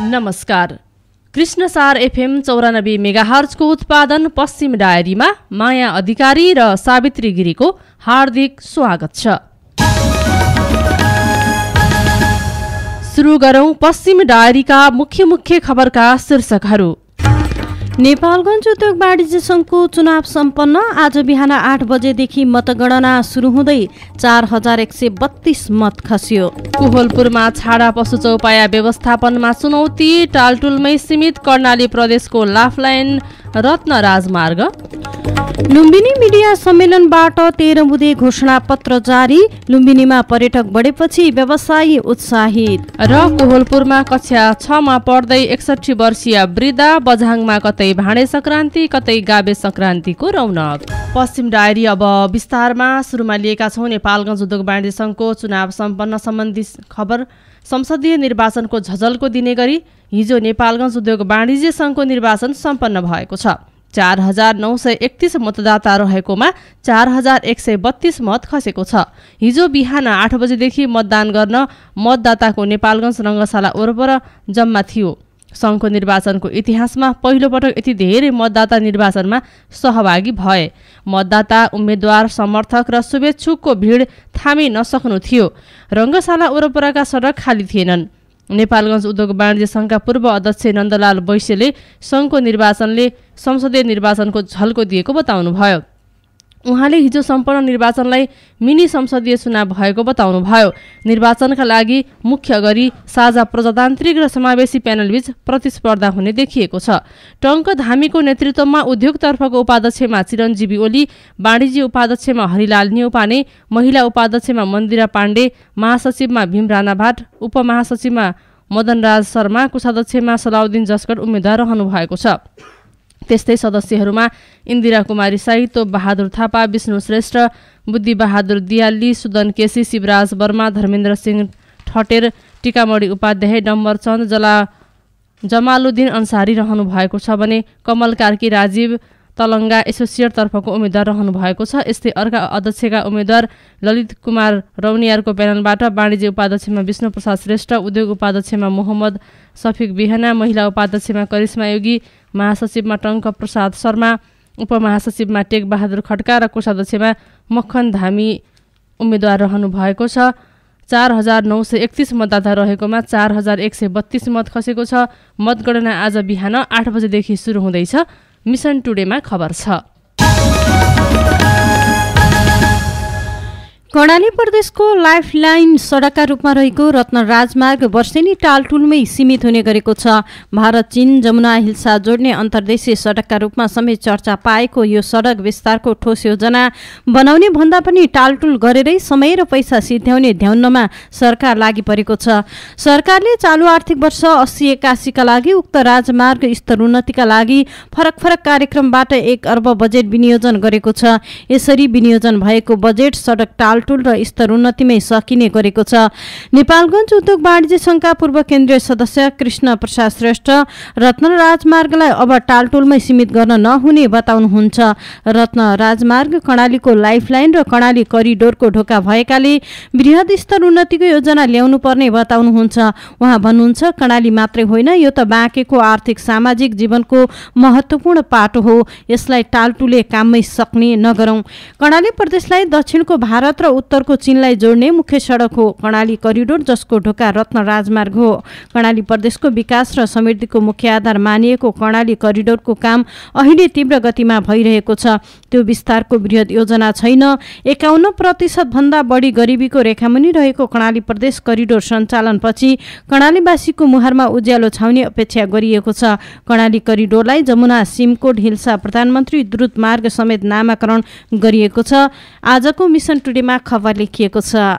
नमस्कार कृष्णसार एफएम चौरानब्बे मेगाहर्जको उत्पादन पश्चिम डायरीमा माया अधिकारी र सावित्री गिरीको हार्दिक स्वागत छ सुरु गरौं पश्चिम डायरीका मुख्य मुख्य खबरका शीर्षकहरू नेपालगञ्ज उद्योग वाणिज्य सङ्घको चुनाव सम्पन्न आज बिहान आठ बजेदेखि मतगणना सुरु हुँदै चार हजार एक सय बत्तीस मत खस्यो कोहलपुरमा छाडा पशु चौपाया व्यवस्थापनमा चुनौती टालटुलमै सीमित कर्णाली प्रदेशको लाफलाइन रत्न राजमार्ग लुम्बिनी मिडिया सम्मेलनबाट तेह्र बुधे घोषणापत्र जारी लुम्बिनीमा पर्यटक बढेपछि व्यवसायी उत्साहित र कोहलपुरमा कक्षा छमा पढ्दै एकसठी वर्षीय वृद्धा बझाङमा कतै भाँडे सङ्क्रान्ति कतै गाबे सङ्क्रान्तिको रौनक पश्चिम डायरी अब विस्तारमा सुरुमा लिएका छौँ नेपालगञ्ज उद्योग वाणिज्य सङ्घको चुनाव सम्पन्न सम्बन्धी खबर संसदीय निर्वाचनको झझल्को दिने गरी हिजो नेपालगञ्ज उद्योग वाणिज्य सङ्घको निर्वाचन सम्पन्न भएको छ चार हजार नौ सय एकतिस मतदाता रहेकोमा चार हजार एक सय बत्तीस मत खसेको छ हिजो बिहान आठ बजेदेखि मतदान गर्न मतदाताको नेपालगञ्ज रङ्गशाला वरपर जम्मा थियो सङ्घको निर्वाचनको इतिहासमा पहिलोपटक यति धेरै मतदाता निर्वाचनमा सहभागी भए मतदाता उम्मेद्वार समर्थक र शुभेच्छुकको भिड थामी नसक्नु थियो रङ्गशाला वरपरका सडक खाली थिएनन् नेपालगञ्ज उद्योग वाणिज्य सङ्घका पूर्व अध्यक्ष नन्दलाल वैश्यले सङ्घको निर्वाचनले संसदीय निर्वाचनको झल्को दिएको बताउनुभयो उहाँले हिजो सम्पन्न निर्वाचनलाई मिनी संसदीय चुनाव भएको बताउनुभयो निर्वाचनका लागि मुख्य गरी साझा प्रजातान्त्रिक र समावेशी प्यानलबीच प्रतिस्पर्धा हुने देखिएको छ टङ्क धामीको नेतृत्वमा उद्योगतर्फको उपाध्यक्षमा चिरञ्जीवी ओली वाणिज्य उपाध्यक्षमा हरिलाल न्यौपाने महिला उपाध्यक्षमा मन्दिरा पाण्डे महासचिवमा भीम राणा भाट उपमहासचिवमा मदनराज शर्मा कोषाध्यक्षमा सलाउद्दिन जस्कट उम्मेद्वार रहनु भएको छ त्यस्तै सदस्यहरूमा इन्दिरा कुमारी साई बहादुर थापा विष्णु श्रेष्ठ बहादुर दियाली सुदन केसी शिवराज वर्मा धर्मेन्द्र सिंह ठटेर टिकामणी उपाध्याय डम्बर चन्द जला जमालुद्दिन अन्सारी रहनु भएको छ भने कमल कार्की राजीव तलङ्गा एसोसिएटतर्फको उम्मेद्वार रहनु भएको छ यस्तै अर्का अध्यक्षका उम्मेद्वार ललित कुमार रौनियारको प्यानलबाट वाणिज्य उपाध्यक्षमा विष्णुप्रसाद श्रेष्ठ उद्योग उपाध्यक्षमा मोहम्मद सफिक बिहना महिला उपाध्यक्षमा करिश्मा योगी महासचिवमा टङ्क प्रसाद शर्मा उपमहासचिवमा टेकबहादुर खड्का र कोषाध्यक्षमा मक्खन धामी उम्मेद्वार रहनु भएको छ चार हजार नौ सय एकतिस मतदाता रहेकोमा चार हजार एक सय बत्तिस मत खसेको छ मतगणना आज बिहान आठ बजेदेखि सुरु हुँदैछ मिसन टुडेमा खबर छ कर्णाली प्रदेशको लाइफ लाइन सडकका रूपमा रहेको रत्न राजमार्ग वर्षेनी टालटुलमै सीमित हुने गरेको छ भारत चीन जमुना हिल्सा जोड्ने अन्तर्देशीय सडकका रूपमा समेत चर्चा पाएको यो सडक विस्तारको ठोस योजना बनाउने भन्दा पनि टालटुल गरेरै समय र पैसा सिध्याउने ध्याउनमा सरकार लागि परेको छ सरकारले चालु आर्थिक वर्ष अस्सी एक्कासीका लागि उक्त राजमार्ग स्तर उन्नतिका लागि फरक फरक कार्यक्रमबाट एक अर्ब बजेट विनियोजन गरेको छ यसरी विनियोजन भएको बजेट सडक टाल पाल्टुल र उन्नतिमै सकिने गरेको छ नेपालगञ्ज उद्योग वाणिज्य संघका पूर्व केन्द्रीय सदस्य कृष्ण प्रसाद श्रेष्ठ रत्न राजमार्गलाई अब टालटोलमै सीमित गर्न नहुने बताउनुहुन्छ रत्न राजमार्ग कर्णालीको लाइफलाइन र कर्णाली करिडोरको ढोका भएकाले वृहत स्तर उन्नतिको योजना ल्याउनु पर्ने बताउनुहुन्छ उहाँ भन्नुहुन्छ कर्णाली मात्रै होइन यो त बाँकेको आर्थिक सामाजिक जीवनको महत्त्वपूर्ण पाटो हो यसलाई टालटुले काममै सक्ने नगरौं कर्णाली प्रदेशलाई दक्षिणको भारत र उत्तरको चीनलाई जोड्ने मुख्य सडक हो कर्णाली करिडोर जसको ढोका रत्न राजमार्ग हो कर्णाली प्रदेशको विकास र समृद्धिको मुख्य आधार मानिएको कर्णाली करिडोरको काम अहिले तीव्र गतिमा भइरहेको छ त्यो विस्तारको वृहत योजना छैन एकाउन्न प्रतिशतभन्दा बढी गरिबीको रेखा मुनि रहेको कर्णाली प्रदेश करिडोर सञ्चालनपछि कर्णालीवासीको मुहारमा उज्यालो छाउने अपेक्षा गरिएको छ कर्णाली करिडोरलाई जमुना सिमकोट हिल्सा प्रधानमन्त्री द्रुत मार्ग समेत नामाकरण गरिएको छ आजको मिसन टुडेमा खबर लेखिएको छ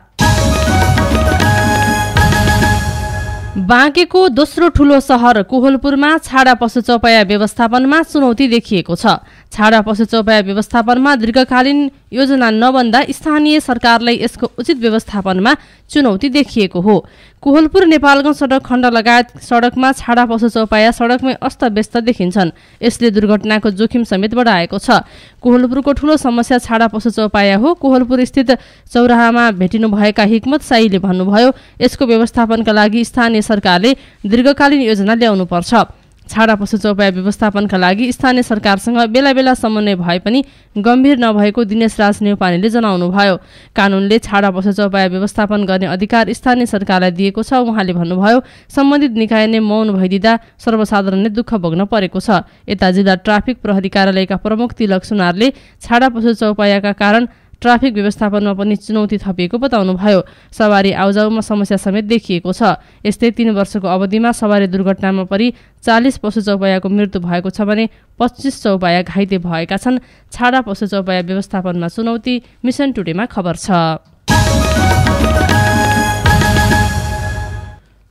बाँकेको दोस्रो ठूलो सहर कोहलपुरमा छाडा पशु चौपाया व्यवस्थापनमा चुनौती देखिएको छ छाडा पशु चौपाया व्यवस्थापनमा दीर्घकालीन योजना नबन्दा स्थानीय सरकारलाई यसको उचित व्यवस्थापनमा चुनौती देखिएको हो कोहलपुर नेपालगञ्ज सडक खण्ड लगायत सडकमा छाडा पशु चौपाया सडकमै अस्तव्यस्त देखिन्छन् यसले दुर्घटनाको जोखिम समेत बढाएको छ कोहलपुरको ठूलो समस्या छाडा पशु चौपाया हो कोहलपुर स्थित चौराहामा भेटिनुभएका हिक्मत साईले भन्नुभयो यसको व्यवस्थापनका लागि स्थानीय सरकारले दीर्घकालीन योजना ल्याउनुपर्छ छाडा पशु चौपाया व्यवस्थापनका लागि स्थानीय सरकारसँग बेला बेला समन्वय भए पनि गम्भीर नभएको दिनेश राज नेउपानेले जनाउनुभयो कानुनले छाडा पशु चौपाया व्यवस्थापन गर्ने अधिकार स्थानीय सरकारलाई दिएको छ उहाँले भन्नुभयो सम्बन्धित निकाय नै मौन भइदिँदा सर्वसाधारणले दुःख भोग्न परेको छ यता जिल्ला ट्राफिक प्रहरी कार्यालयका प्रमुख तिलक सुनारले छाडा पशु चौपायाका कारण ट्राफिक व्यवस्थापनमा पनि चुनौती थपिएको बताउनुभयो सवारी आउजाउमा समस्या समेत देखिएको छ यस्तै तीन वर्षको अवधिमा सवारी दुर्घटनामा परि चालिस पशु चौपायाको मृत्यु भएको छ भने पच्चिस चौपाया घाइते भएका छन् छाडा पशु चौपाया व्यवस्थापनमा चुनौती मिसन टुडेमा खबर छ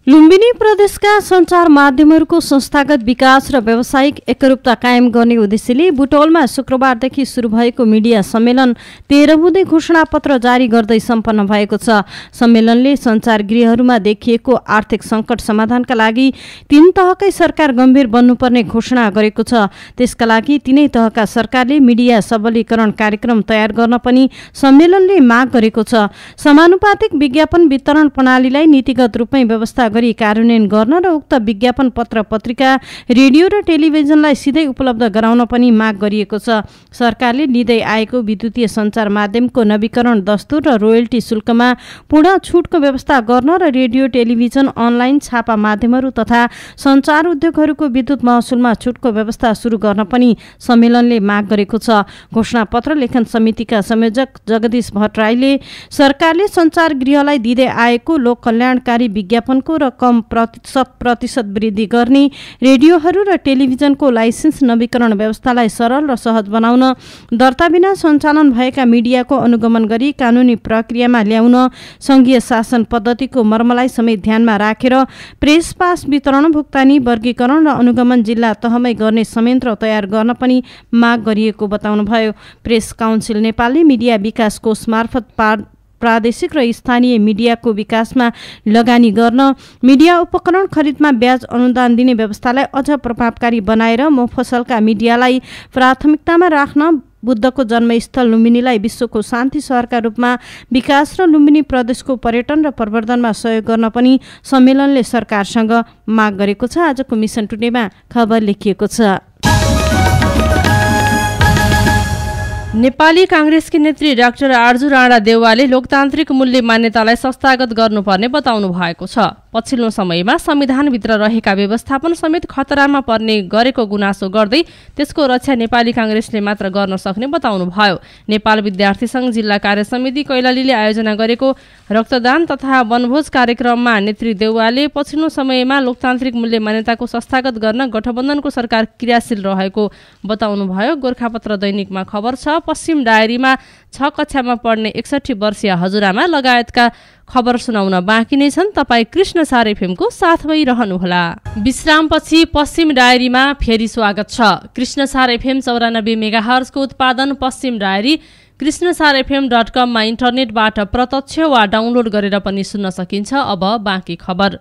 लुम्बिनी प्रदेशका सञ्चार माध्यमहरूको संस्थागत विकास र व्यावसायिक एकरूपता कायम गर्ने उद्देश्यले बुटौलमा शुक्रबारदेखि सुरु भएको मिडिया सम्मेलन तेह्र हुँदै पत्र जारी गर्दै सम्पन्न भएको छ सम्मेलनले सञ्चार गृहहरूमा देखिएको आर्थिक सङ्कट समाधानका लागि तीन तहकै सरकार गम्भीर बन्नुपर्ने घोषणा गरेको छ त्यसका लागि तीनै तहका सरकारले मिडिया सबलीकरण कार्यक्रम तयार गर्न पनि सम्मेलनले माग गरेको छ समानुपातिक विज्ञापन वितरण प्रणालीलाई नीतिगत रूपमै व्यवस्था गरी कार्यान्वयन गर्न र उक्त विज्ञापन पत्र पत्रिका रेडियो र टेलिभिजनलाई सिधै उपलब्ध गराउन पनि माग गरिएको छ सरकारले लिँदै आएको विद्युतीय सञ्चार माध्यमको नवीकरण दस्तुर र रोयल्टी शुल्कमा पूर्ण छुटको व्यवस्था गर्न र रेडियो टेलिभिजन अनलाइन छापा माध्यमहरू तथा सञ्चार उद्योगहरूको विद्युत महसुलमा छुटको व्यवस्था सुरु गर्न पनि सम्मेलनले माग गरेको छ घोषणापत्र लेखन समितिका संयोजक जगदीश भट्टराईले सरकारले सञ्चार गृहलाई दिँदै आएको लोक कल्याणकारी विज्ञापनको र कम प्रतिशत प्रतिशत वृद्धि गर्ने रेडियोहरू र टेलिभिजनको लाइसेन्स नवीकरण व्यवस्थालाई सरल र सहज बनाउन बिना सञ्चालन भएका मिडियाको अनुगमन गरी कानुनी प्रक्रियामा ल्याउन सङ्घीय शासन पद्धतिको मर्मलाई समेत ध्यानमा राखेर प्रेस पास वितरण भुक्तानी वर्गीकरण र अनुगमन जिल्ला तहमै गर्ने संयन्त्र तयार गर्न पनि माग गरिएको बताउनुभयो प्रेस काउन्सिल नेपालले मिडिया विकास कोष मार्फत प्रादेशिक र स्थानीय मिडियाको विकासमा लगानी गर्न मिडिया उपकरण खरिदमा ब्याज अनुदान दिने व्यवस्थालाई अझ प्रभावकारी बनाएर म फसलका मिडियालाई प्राथमिकतामा राख्न बुद्धको जन्मस्थल लुम्बिनीलाई विश्वको शान्ति सहरका रूपमा विकास र लुम्बिनी प्रदेशको पर्यटन र प्रवर्धनमा सहयोग गर्न पनि सम्मेलनले सरकारसँग माग गरेको छ आजको मिसन टुडेमा खबर लेखिएको छ नेपाली काङ्ग्रेसकी नेत्री डाक्टर आर्जु राणा देउवाले लोकतान्त्रिक मूल्य मान्यतालाई संस्थागत गर्नुपर्ने बताउनु भएको छ पछिल्लो समयमा संविधानभित्र रहेका व्यवस्थापन समेत खतरामा पर्ने गरेको गुनासो गर्दै त्यसको रक्षा नेपाली काङ्ग्रेसले मात्र गर्न सक्ने बताउनुभयो नेपाल विद्यार्थी सङ्घ जिल्ला कार्य समिति कैलालीले आयोजना गरेको रक्तदान तथा वनभोज कार्यक्रममा नेत्री देउवाले पछिल्लो समयमा लोकतान्त्रिक मूल्य मान्यताको संस्थागत गर्न गठबन्धनको सरकार क्रियाशील रहेको बताउनुभयो गोर्खापत्र दैनिकमा खबर छ पश्चिम डायरीमा छ कक्षामा पढ्ने एकसठी वर्षीय हजुरआमा लगायतका खबर सुनाउन बाँकी नै छन् तपाईँ कृष्ण सारे एफएमको साथमै रहनुहोला विश्रामपछि पश्चिम डायरीमा फेरि स्वागत छ कृष्ण सारे एफएम चौरानब्बे मेगाहर्सको उत्पादन पश्चिम डायरी कृष्णसार एफएम डट कममा इन्टरनेटबाट प्रत्यक्ष वा डाउनलोड गरेर पनि सुन्न सकिन्छ अब बाँकी खबर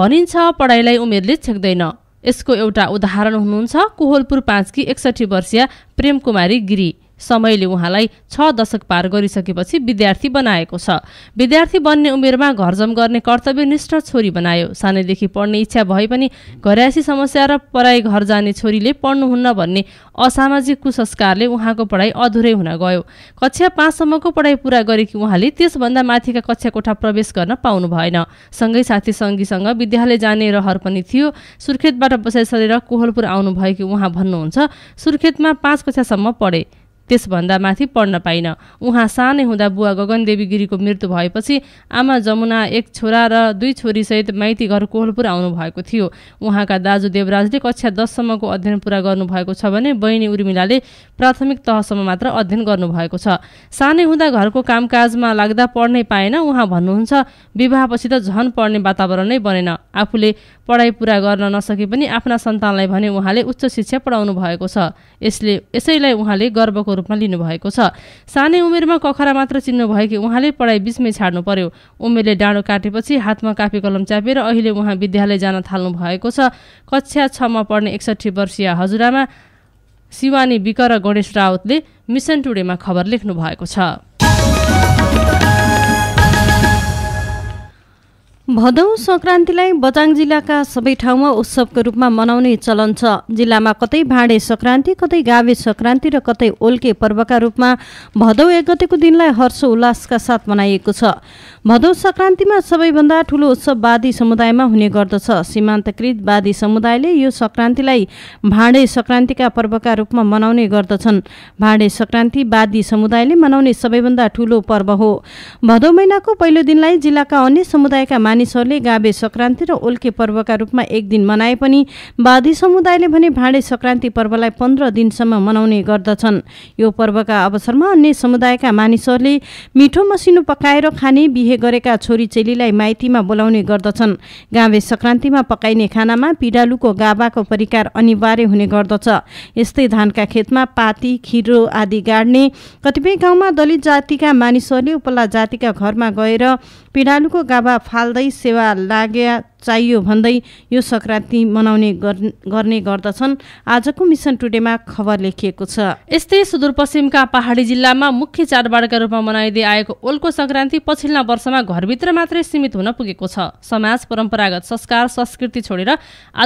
भनिन्छ पढाइलाई उमेरले छेक्दैन यसको एउटा उदाहरण हुनुहुन्छ कोहलपुर पाँचकी एकसठी वर्षीय प्रेमकुमारी गिरी समयले उहाँलाई छ दशक पार गरिसकेपछि विद्यार्थी बनाएको छ विद्यार्थी बन्ने उमेरमा घरजम गर्ने कर्तव्यनिष्ठ छोरी बनायो सानैदेखि पढ्ने इच्छा भए पनि घरयासी समस्या र पराई घर जाने छोरीले पढ्नुहुन्न भन्ने असामाजिक कुसंस्कारले उहाँको पढाइ अधुरै हुन गयो कक्षा पाँचसम्मको पढाइ पुरा गरेकी उहाँले त्यसभन्दा माथिका कक्षा कोठा प्रवेश गर्न पाउनु भएन सँगै साथी सङ्गीसँग विद्यालय जाने रहर पनि थियो सुर्खेतबाट बसाइ सरेर कोहलपुर आउनुभएकी उहाँ भन्नुहुन्छ सुर्खेतमा पाँच कक्षासम्म पढे त्यसभन्दा माथि पढ्न पाइन उहाँ सानै हुँदा बुवा गगनदेवी गिरीको मृत्यु भएपछि आमा जमुना एक छोरा र दुई छोरीसहित माइती घर कोहलपुर आउनुभएको थियो उहाँका दाजु देवराजले कक्षा दससम्मको अध्ययन पुरा गर्नुभएको छ भने बहिनी उर्मिलाले प्राथमिक तहसम्म मात्र अध्ययन गर्नुभएको छ सानै हुँदा घरको कामकाजमा लाग्दा पढ्नै पाएन उहाँ भन्नुहुन्छ विवाहपछि त झन पढ्ने वातावरण नै बनेन आफूले पढाइ पुरा गर्न नसके पनि आफ्ना सन्तानलाई भने उहाँले उच्च शिक्षा पढाउनु भएको छ यसले यसैलाई उहाँले गर्वको रूपमा लिनुभएको छ सानै उमेरमा कखरा मात्र चिन्नु कि उहाँले पढाइ बिचमै छाड्नु पर्यो उमेरले डाँडो काटेपछि हातमा कापी कलम च्यापेर अहिले उहाँ विद्यालय जान थाल्नु भएको छ कक्षा छमा पढ्ने एकसठी वर्षीय हजुरआमा शिवानी र गणेश रावतले मिसन टुडेमा खबर लेख्नु भएको छ भदौ सङ्क्रान्तिलाई बचाङ जिल्लाका सबै ठाउँमा उत्सवको रूपमा मनाउने चलन छ जिल्लामा कतै भाँडे सङ्क्रान्ति कतै गाभे सङ्क्रान्ति र कतै ओल्के पर्वका रूपमा भदौ एक गतेको दिनलाई हर्ष उल्लासका साथ मनाइएको छ भदौ सङ्क्रान्तिमा सबैभन्दा ठूलो उत्सव वादी समुदायमा हुने गर्दछ सीमान्तकृत वादी समुदायले यो सङ्क्रान्तिलाई भाँडे सङ्क्रान्तिका पर्वका रूपमा मनाउने गर्दछन् भाँडे सङ्क्रान्ति वादी समुदायले मनाउने सबैभन्दा ठूलो पर्व हो भदौ महिनाको पहिलो दिनलाई जिल्लाका अन्य समुदायका मानिसहरूले गाभे सङ्क्रान्ति र ओल्के पर्वका रूपमा एक दिन मनाए पनि वादी समुदायले भने भाँडे सङ्क्रान्ति पर्वलाई पन्ध्र दिनसम्म मनाउने गर्दछन् यो पर्वका अवसरमा अन्य समुदायका मानिसहरूले मिठो मसिनो पकाएर खाने बिहे गरेका छोरी चेलीलाई माइतीमा बोलाउने गर्दछन् गाँवे सङ्क्रान्तिमा पकाइने खानामा पिडालुको गाभाको परिकार अनिवार्य हुने गर्दछ यस्तै धानका खेतमा पाती खिरो आदि गाड्ने कतिपय गाउँमा दलित जातिका मानिसहरूले उपला जातिका घरमा गएर पिडालुको गाभा फाल्दै सेवा लाग्या चाहियो भन्दै यो सङ्क्रान्ति मनाउने गर्ने गर्दछन् आजको मिसन टुडेमा खबर लेखिएको छ यस्तै सुदूरपश्चिमका पहाडी जिल्लामा मुख्य चाडबाडका रूपमा मनाइँदै आएको ओल्को सङ्क्रान्ति पछिल्ला वर्षमा घरभित्र मात्रै सीमित हुन पुगेको छ समाज परम्परागत संस्कार संस्कृति छोडेर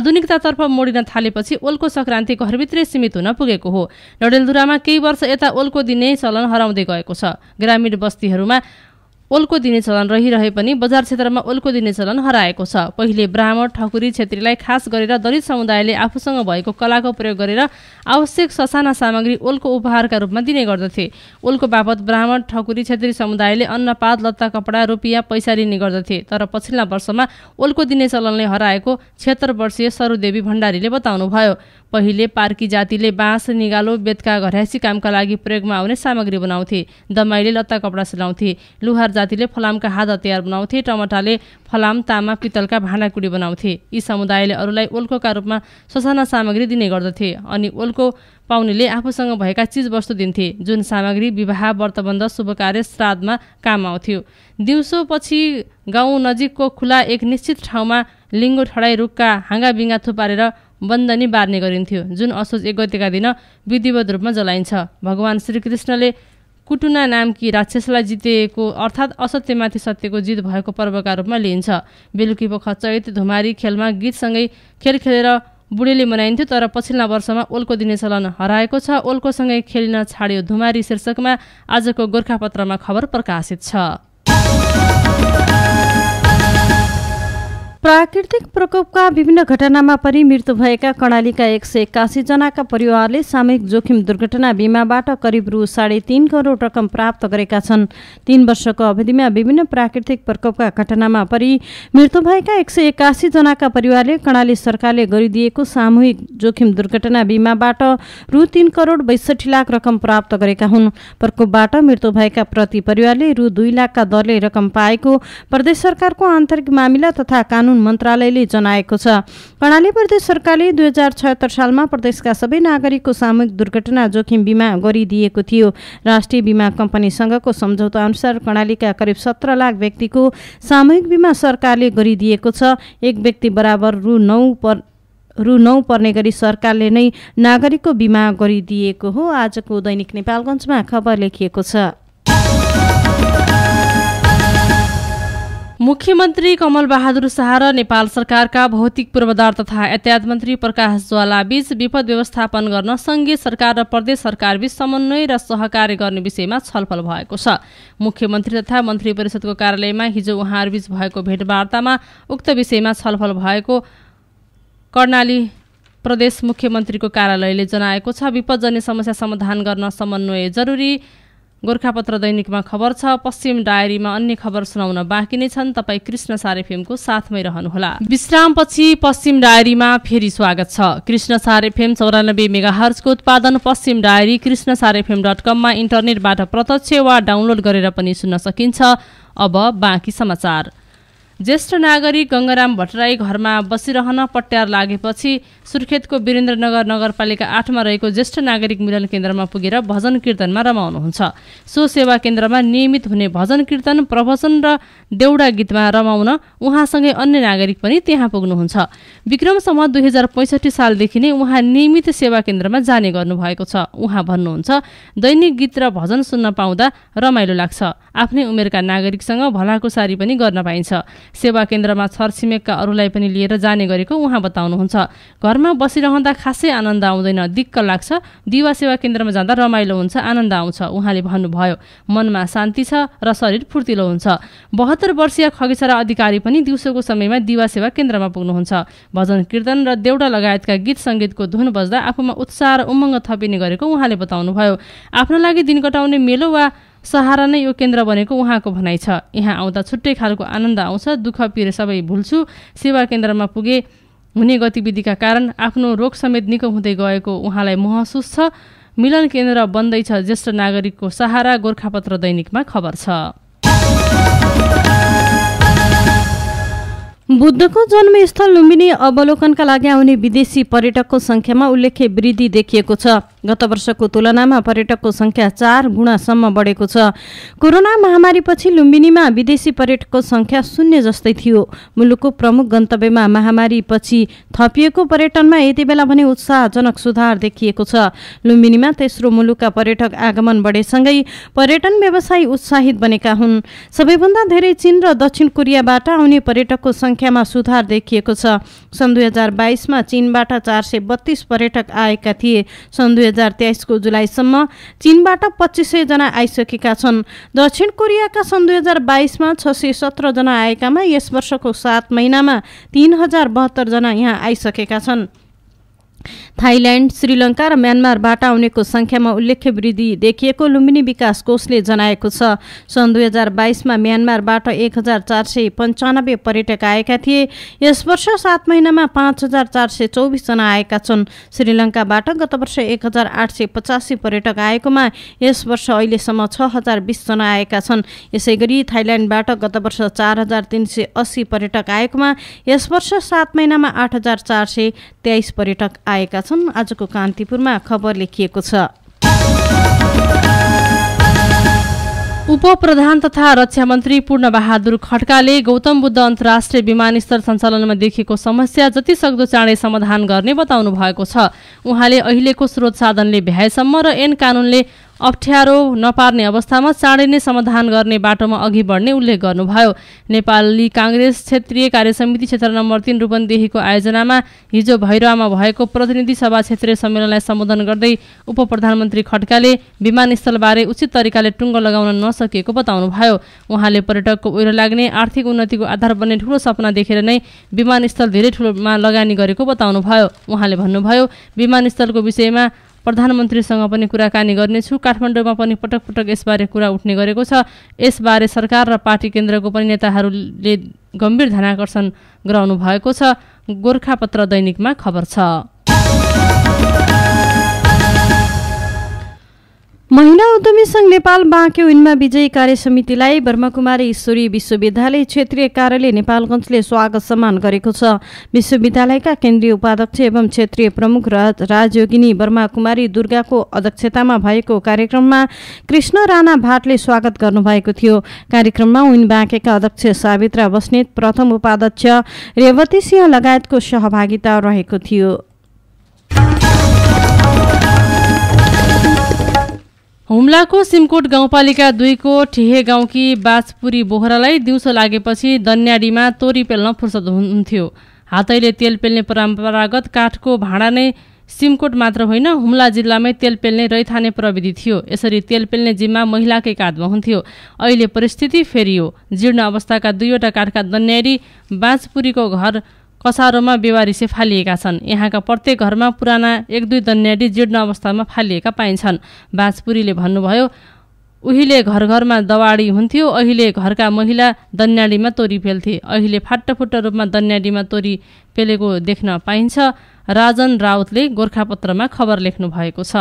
आधुनिकतातर्फ मोडिन थालेपछि ओल्को सङ्क्रान्ति घरभित्रै सीमित हुन पुगेको हो डडेलधुरामा केही वर्ष यता ओल्को दिने चलन हराउँदै गएको छ ग्रामीण बस्तीहरूमा ओल्को दिने चलन रहिरहे पनि बजार क्षेत्रमा ओल्को दिने चलन हराएको छ पहिले ब्राह्मण ठकुरी छेत्रीलाई खास गरेर दलित समुदायले आफूसँग भएको कलाको प्रयोग गरेर आवश्यक ससाना सामग्री ओल्को उपहारका रूपमा दिने गर्दथे ओल्को बापत ब्राह्मण ठकुरी छेत्री समुदायले अन्नपात लत्ता कपडा रुपियाँ पैसा लिने गर्दथे तर पछिल्ला वर्षमा ओल्को दिने चलनले हराएको क्षेत्र वर्षीय सरुदेवी भण्डारीले बताउनुभयो पहिले पार्की जातिले बाँस निगालो बेतका घरयासी कामका लागि प्रयोगमा आउने सामग्री बनाउँथे दमाईले लत्ता कपडा सिलाउँथे लुहार जातिले फलामका हात हतियार बनाउँथे टमाटाले फलाम तामा पितलका भाँडाकुडी बनाउँथे यी समुदायले अरूलाई ओल्कोका रूपमा ससाना सामग्री दिने गर्दथे अनि ओल्को पाउनेले आफूसँग भएका चिजवस्तु दिन्थे जुन सामग्री विवाह व्रतबन्ध शुभ कार्य श्राद्धमा काम आउँथ्यो दिउँसोपछि गाउँ नजिकको खुला एक निश्चित ठाउँमा लिङ्गो ठडाई रुखका हाँगाबिङ्गा थुपारेर बन्दनी बार्ने गरिन्थ्यो जुन असोज एक गतेका दिन विधिवत रूपमा जलाइन्छ भगवान् श्रीकृष्णले कुटुना नामकी राक्षसलाई जितेको अर्थात् असत्यमाथि सत्यको जित भएको पर्वका रूपमा लिइन्छ बेलुकी पोख चैत धुमारी खेलमा गीतसँगै खेल खेलेर बुढेले मनाइन्थ्यो तर पछिल्ला वर्षमा ओल्को दिने चलन हराएको छ ओल्कोसँगै खेल्न छाड्यो धुमारी शीर्षकमा आजको गोर्खापत्रमा खबर प्रकाशित छ प्राकृतिक प्रकोपका विभिन्न घटनामा पनि मृत्यु भएका कर्णालीका एक सय एक्कासी जनाका परिवारले सामूहिक जोखिम दुर्घटना बिमाबाट करिब रु साढे तीन करोड रकम प्राप्त गरेका छन् तीन वर्षको अवधिमा विभिन्न प्राकृतिक प्रकोपका घटनामा परि मृत्यु भएका एक सय एक्कासी जनाका परिवारले कर्णाली सरकारले गरिदिएको सामूहिक जोखिम दुर्घटना बिमाबाट रु तीन करोड बैसठी लाख रकम प्राप्त गरेका हुन् प्रकोपबाट मृत्यु भएका प्रति परिवारले रु दुई लाखका दरले रकम पाएको प्रदेश सरकारको आन्तरिक मामिला तथा कानुन कानून मन्त्रालयले जनाएको छ कर्णाली प्रदेश सरकारले दुई हजार छयत्तर सालमा प्रदेशका सबै नागरिकको सामूहिक दुर्घटना जोखिम बिमा गरिदिएको थियो राष्ट्रिय बिमा कम्पनीसँगको सम्झौता अनुसार कर्णालीका करिब सत्र लाख व्यक्तिको सामूहिक बिमा सरकारले गरिदिएको छ एक व्यक्ति बराबर रु नौ पर रु नौ पर्ने गरी सरकारले नै नागरिकको बिमा गरिदिएको हो आजको दैनिक नेपालगञ्जमा खबर लेखिएको छ मुख्यमन्त्री कमल बहादुर शाह र नेपाल सरकारका भौतिक पूर्वाधार तथा यातायात मन्त्री प्रकाश ज्वालाबीच विपद व्यवस्थापन गर्न संघीय सरकार र प्रदेश सरकारबीच समन्वय र सहकार्य गर्ने विषयमा छलफल भएको छ मुख्यमन्त्री तथा मन्त्री परिषदको कार्यालयमा हिजो उहाँहरूबीच भएको भेटवार्तामा उक्त विषयमा छलफल भएको कर्णाली प्रदेश मुख्यमन्त्रीको कार्यालयले जनाएको छ विपदजन्य समस्या समाधान गर्न समन्वय जरुरी गोर्खापत्र दैनिकमा खबर छ पश्चिम डायरीमा अन्य खबर सुनाउन बाँकी नै छन् तपाईँ कृष्ण सारे फेमको साथमै रहनुहोला विश्रामपछि पश्चिम डायरीमा फेरि स्वागत छ कृष्ण सारे फेम चौरानब्बे मेगा हर्चको उत्पादन पश्चिम डायरी कृष्ण फेम डट कममा इन्टरनेटबाट प्रत्यक्ष वा डाउनलोड गरेर पनि सुन्न सकिन्छ अब बाँकी समाचार ज्येष्ठ नागरिक गङ्गाराम भट्टराई घरमा बसिरहन पट्यार लागेपछि सुर्खेतको वीरेन्द्रनगर नगरपालिका आठमा रहेको ज्येष्ठ नागरिक मिलन केन्द्रमा पुगेर भजन कीर्तनमा रमाउनुहुन्छ सो सेवा केन्द्रमा नियमित हुने भजन कीर्तन प्रवचन र देउडा गीतमा रमाउन उहाँसँगै अन्य नागरिक पनि त्यहाँ पुग्नुहुन्छ विक्रमसम्म दुई हजार पैँसठी सालदेखि नै उहाँ नियमित सेवा केन्द्रमा जाने गर्नुभएको छ उहाँ भन्नुहुन्छ दैनिक गीत र भजन सुन्न पाउँदा रमाइलो लाग्छ आफ्नै उमेरका नागरिकसँग भलाकुसारी पनि गर्न पाइन्छ सेवा केन्द्रमा छरछिमेकका अरूलाई पनि लिएर जाने गरेको उहाँ बताउनुहुन्छ घरमा बसिरहँदा खासै आनन्द आउँदैन दिक्क लाग्छ दिवा सेवा केन्द्रमा जाँदा रमाइलो हुन्छ आनन्द आउँछ उहाँले भन्नुभयो मनमा शान्ति छ र शरीर फुर्तिलो हुन्छ बहत्तर वर्षीय खगेसरा अधिकारी पनि दिउँसोको समयमा दिवा सेवा केन्द्रमा पुग्नुहुन्छ भजन कीर्तन र देउडा लगायतका गीत सङ्गीतको धुन बज्दा आफूमा उत्साह र उमङ्ग थपिने गरेको उहाँले बताउनुभयो आफ्नो लागि दिन कटाउने मेलो वा सहारा नै यो केन्द्र बनेको उहाँको भनाइ छ यहाँ आउँदा छुट्टै खालको आनन्द आउँछ दुःख पिरे सबै भुल्छु सेवा केन्द्रमा पुगे हुने गतिविधिका कारण आफ्नो रोग समेत निको हुँदै गएको उहाँलाई महसुस छ मिलन केन्द्र बन्दैछ ज्येष्ठ नागरिकको सहारा गोर्खापत्र दैनिकमा खबर छ बुद्धको जन्मस्थल लुम्बिनी अवलोकनका लागि आउने विदेशी पर्यटकको संख्यामा उल्लेख्य वृद्धि देखिएको छ गत वर्षको तुलनामा पर्यटकको संख्या चार गुणासम्म बढेको छ कोरोना महामारीपछि लुम्बिनीमा विदेशी पर्यटकको संख्या शून्य जस्तै थियो मुलुकको प्रमुख गन्तव्यमा महामारीपछि थपिएको पर्यटनमा यति बेला भने उत्साहजनक सुधार देखिएको छ लुम्बिनीमा तेस्रो मुलुकका पर्यटक आगमन बढेसँगै पर्यटन व्यवसायी उत्साहित बनेका हुन् सबैभन्दा धेरै चीन र दक्षिण कोरियाबाट आउने पर्यटकको सङ्ख्या सङ्ख्यामा सुधार देखिएको छ सन् दुई हजार बाइसमा चीनबाट चार सय बत्तीस पर्यटक आएका थिए सन् दुई हजार तेइसको जुलाईसम्म चीनबाट पच्चिस सयजना आइसकेका छन् दक्षिण कोरियाका सन् दुई हजार बाइसमा छ सय सत्रजना आएकामा यस वर्षको सात महिनामा तिन हजार बहत्तरजना यहाँ आइसकेका छन् थाइल्याण्ड श्रीलङ्का र म्यानमारबाट आउनेको सङ्ख्यामा उल्लेख्य वृद्धि देखिएको लुम्बिनी विकास कोषले जनाएको छ सन् दुई हजार बाइसमा म्यानमारबाट एक हजार चार सय पन्चानब्बे पर्यटक आएका थिए यस वर्ष सात महिनामा पाँच हजार चार सय चौबिसजना आएका छन् श्रीलङ्काबाट गत वर्ष एक हजार आठ सय पचासी पर्यटक आएकोमा यस वर्ष अहिलेसम्म छ हजार बिसजना आएका छन् यसै गरी थाइल्यान्डबाट गत वर्ष चार हजार तिन सय अस्सी पर्यटक आएकोमा यस वर्ष सात महिनामा आठ हजार चार सय तेइस पर्यटक आएका छन् आजको कान्तिपुरमा खबर लेखिएको छ उपप्रधान तथा रक्षा मन्त्री पूर्णबहादुर खड्काले गौतम बुद्ध अन्तर्राष्ट्रिय विमानस्थल सञ्चालनमा देखिएको समस्या जति सक्दो चाँडै समाधान गर्ने बताउनु भएको छ उहाँले अहिलेको स्रोत साधनले भ्याएसम्म र एन कानूनले अप्ठ्यारो नपार्ने अवस्थामा चाँडै नै समाधान गर्ने बाटोमा अघि बढ्ने उल्लेख गर्नुभयो नेपाली काङ्ग्रेस क्षेत्रीय कार्यसमिति क्षेत्र नम्बर तिन रूपन्देहीको आयोजनामा हिजो भैरवामा भएको प्रतिनिधि सभा क्षेत्रीय सम्मेलनलाई सम्बोधन गर्दै उप प्रधानमन्त्री खड्काले विमानस्थलबारे उचित तरिकाले टुङ्गो लगाउन नसकिएको बताउनुभयो उहाँले पर्यटकको उहिरो लाग्ने आर्थिक उन्नतिको आधार बन्ने ठुलो सपना देखेर नै विमानस्थल धेरै ठुलोमा लगानी गरेको बताउनुभयो उहाँले भन्नुभयो विमानस्थलको विषयमा प्रधानमन्त्रीसँग पनि कुराकानी गर्नेछु काठमाडौँमा पनि पटक पटक यसबारे कुरा उठ्ने गरेको छ यसबारे सरकार र पार्टी केन्द्रको पनि नेताहरूले गम्भीर ध्यानाकर्षण गराउनु भएको छ गोर्खापत्र दैनिकमा खबर छ सङ्घ नेपाल बाँके इनमा विजयी कार्य समितिलाई ब्रह्मकुमारी ईश्वरी विश्वविद्यालय क्षेत्रीय कार्यालय नेपालगञ्जले स्वागत सम्मान गरेको छ विश्वविद्यालयका केन्द्रीय उपाध्यक्ष एवं क्षेत्रीय प्रमुख राजयोगिनी ब्रह्माकुमारी दुर्गाको अध्यक्षतामा भएको कार्यक्रममा कृष्ण राणा भाटले स्वागत गर्नुभएको थियो कार्यक्रममा उन बाँकेका अध्यक्ष सावित्रा बस्नेत प्रथम उपाध्यक्ष रेवती सिंह लगायतको सहभागिता रहेको थियो हुम्लाको सिमकोट गाउँपालिका दुईको ठिहे गाउँकी बाजपुरी बोहरालाई दिउँसो लागेपछि दन्याडीमा तोरी पेल्न फुर्सद हुन्थ्यो हातैले तेल पेल्ने परम्परागत काठको भाँडा नै सिमकोट मात्र होइन हुम्ला जिल्लामै तेल पेल्ने रैथाने प्रविधि थियो यसरी तेल पेल्ने जिम्मा महिलाकै काँधमा हुन्थ्यो अहिले परिस्थिति फेरियो जीर्ण अवस्थाका दुईवटा काठका दन्याडी बाँचपुरीको घर कसारोमा बेवारिसे फालिएका छन् यहाँका प्रत्येक घरमा पुराना एक दुई दन्याडी जीर्ण अवस्थामा फालिएका पाइन्छन् बाजपुरीले भन्नुभयो उहिले घर घरमा दवाडी हुन्थ्यो अहिले घरका महिला दन्याडीमा तोरी फेल्थे अहिले फाटफुट्ट रूपमा दन्याडीमा तोरी पेलेको देख्न पाइन्छ राजन राउतले गोर्खापत्रमा खबर लेख्नु भएको छ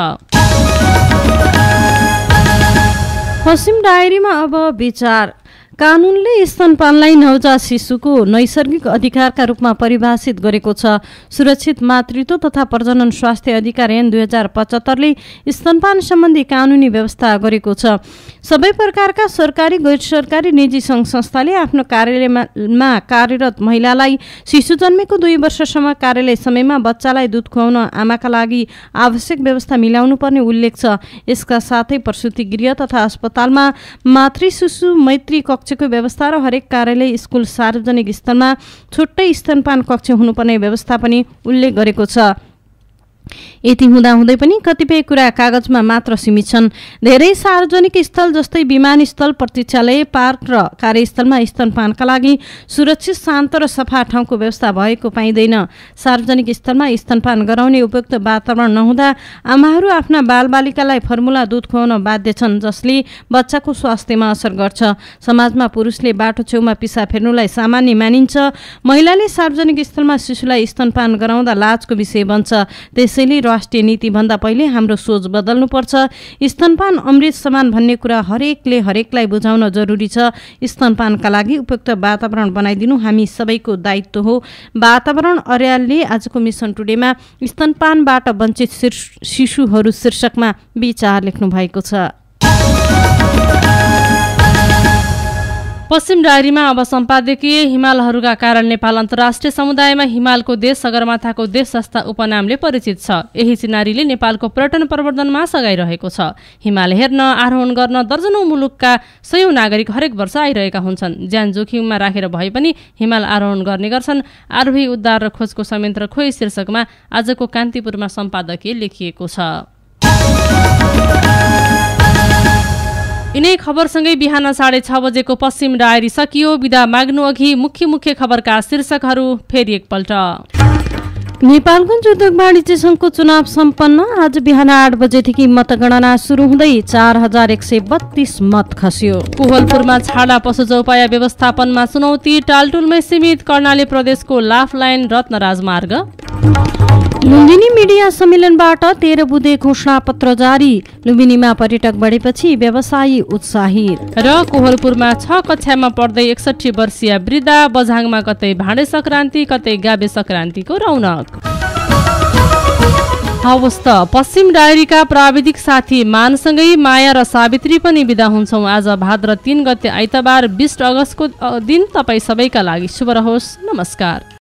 पश्चिम डायरीमा अब विचार कानूनले स्तनपानलाई नवजात शिशुको नैसर्गिक अधिकारका रूपमा परिभाषित गरेको छ सुरक्षित मातृत्व तथा प्रजनन स्वास्थ्य अधिकार ऐन दुई हजार पचहत्तरले स्तनपान सम्बन्धी कानुनी व्यवस्था गरेको छ सबै प्रकारका सरकारी गैर सरकारी निजी सङ्घ संस्थाले आफ्नो कार्यालयमा कार्यरत महिलालाई शिशु जन्मेको दुई वर्षसम्म कार्यालय समयमा बच्चालाई दुध खुवाउन आमाका लागि आवश्यक व्यवस्था मिलाउनु पर्ने उल्लेख छ यसका साथै प्रसुति गृह तथा अस्पतालमा मातृ शिशु मैत्री कक्ष कक्षको व्यवस्था र हरेक कार्यालय स्कुल सार्वजनिक स्तरमा छुट्टै स्तनपान कक्ष हुनुपर्ने व्यवस्था पनि उल्लेख गरेको छ यति हुँदाहुँदै पनि कतिपय कुरा कागजमा मात्र सीमित छन् धेरै सार्वजनिक स्थल जस्तै विमानस्थल प्रतीक्षालय पार्क र कार्यस्थलमा स्तनपानका लागि सुरक्षित शान्त र सफा ठाउँको व्यवस्था भएको पाइँदैन सार्वजनिक स्थलमा स्तनपान गराउने उपयुक्त वातावरण नहुँदा आमाहरू आफ्ना बालबालिकालाई फर्मुला दुध खुवाउन बाध्य छन् जसले बच्चाको स्वास्थ्यमा असर गर्छ समाजमा पुरुषले बाटो छेउमा पिसा फेर्नुलाई सामान्य मानिन्छ महिलाले सार्वजनिक स्थलमा शिशुलाई स्तनपान गराउँदा लाजको विषय बन्छ त्यस त्यसैले राष्ट्रिय नीतिभन्दा पहिले हाम्रो सोच बदल्नुपर्छ स्तनपान अमृत समान भन्ने कुरा हरेकले हरेकलाई बुझाउन जरुरी छ स्तनपानका लागि उपयुक्त वातावरण बनाइदिनु हामी सबैको दायित्व हो वातावरण अर्यालले आजको मिसन टुडेमा स्तनपानबाट वञ्चित शिशुहरू शीर्षकमा विचार लेख्नु भएको छ पश्चिम डायरीमा अब सम्पादकीय हिमालहरूका कारण नेपाल अन्तर्राष्ट्रिय समुदायमा हिमालको देश सगरमाथाको देश संस्था उपनामले परिचित छ यही चिनारीले नेपालको पर्यटन प्रवर्धनमा सघाइरहेको छ हिमाल हेर्न आरोहण गर्न दर्जनौँ मुलुकका सयौं नागरिक हरेक वर्ष आइरहेका हुन्छन् ज्यान जोखिममा राखेर भए पनि हिमाल आरोहण गर्ने गर्छन् आरोही उद्धार र खोजको संयन्त्र खोइ शीर्षकमा आजको कान्तिपुरमा सम्पादकीय लेखिएको छ यिनै खबरसँगै बिहान साढे छ बजेको पश्चिम डायरी सकियो विदा माग्नु अघि मुख्य मुख्य खबरका शीर्षकहरू फेरि एकपल्ट नेपालगञ्ज उद्योग वाणिज्य सङ्घको चुनाव सम्पन्न आज बिहान आठ बजेदेखि मतगणना सुरु हुँदै चार हजार एक सय बत्तीस मत खस्यो कोहलपुरमा छाडा पशु चौपाया व्यवस्थापनमा चुनौती टालटुलमै सीमित कर्णाली प्रदेशको लाफलाइन लाइन रत्नराज मार्ग लुम्बिनी मिडिया सम्मेलनबाट तेह्र बुधे घोषणा पत्र जारी लुम्बिनीमा पर्यटक बढेपछि व्यवसायी उत्साहित र कोहलपुरमा छ कक्षामा पढ्दै एकसठी वर्षीय वृद्धा बझाङमा कतै भाँडे सङ्क्रान्ति कतै गाबे सङ्क्रान्तिको रौनक हवस् त पश्चिम डायरीका प्राविधिक साथी मानसँगै माया र सावित्री पनि विदा हुन्छौँ आज भाद्र तिन गते आइतबार बिस अगस्तको दिन तपाईँ सबैका लागि शुभ रहोस् नमस्कार